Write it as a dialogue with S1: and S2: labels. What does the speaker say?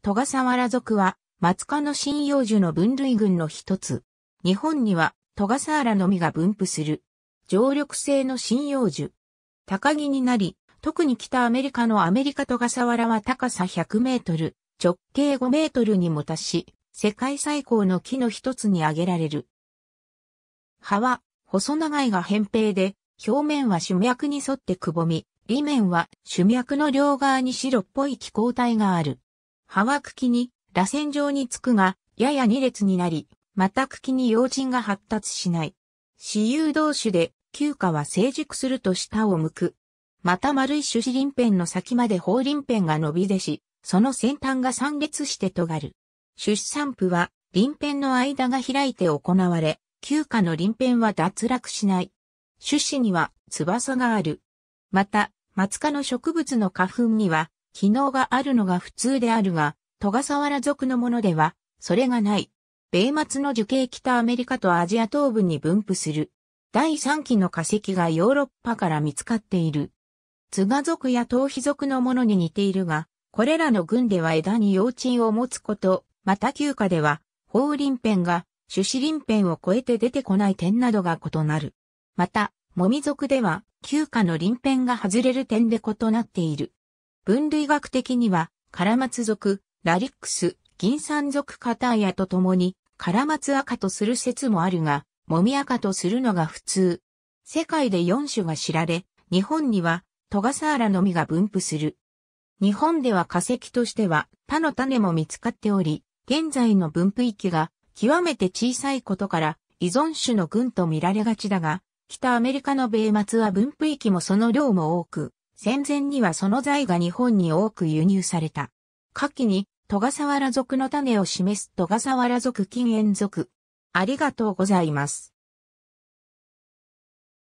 S1: トガサワラ族は、松科の針葉樹の分類群の一つ。日本には、トガサワラのみが分布する。常緑性の針葉樹。高木になり、特に北アメリカのアメリカトガサワラは高さ100メートル、直径5メートルにも達し、世界最高の木の一つに挙げられる。葉は、細長いが扁平で、表面は主脈に沿ってくぼみ、裏面は主脈の両側に白っぽい気候帯がある。葉は茎に、螺旋状につくが、やや二列になり、また茎に葉心が発達しない。私有同種で、休暇は成熟すると下を向く。また丸い種子輪片の先まで法輪片が伸び出し、その先端が散列して尖る。種子散布は、輪片の間が開いて行われ、休暇の輪片は脱落しない。種子には翼がある。また、松科の植物の花粉には機能があるのが普通であるが、戸笠原族のものでは、それがない。米末の樹形北アメリカとアジア東部に分布する。第3期の化石がヨーロッパから見つかっている。津賀族や東皮族のものに似ているが、これらの群では枝に幼虫を持つこと、また旧家では、法輪片が、種子輪片を超えて出てこない点などが異なる。また、もみ族では、旧家の輪片が外れる点で異なっている。分類学的には、カラマツ属、ラリックス、銀山属カターヤと共に、カラマツ赤とする説もあるが、モミ赤とするのが普通。世界で4種が知られ、日本にはトガサーラのみが分布する。日本では化石としては他の種も見つかっており、現在の分布域が極めて小さいことから依存種の群と見られがちだが、北アメリカの米末は分布域もその量も多く、戦前にはその材が日本に多く輸入された。下記に、戸笠原族の種を示す戸笠原族ラ禁煙族。ありがとうございます。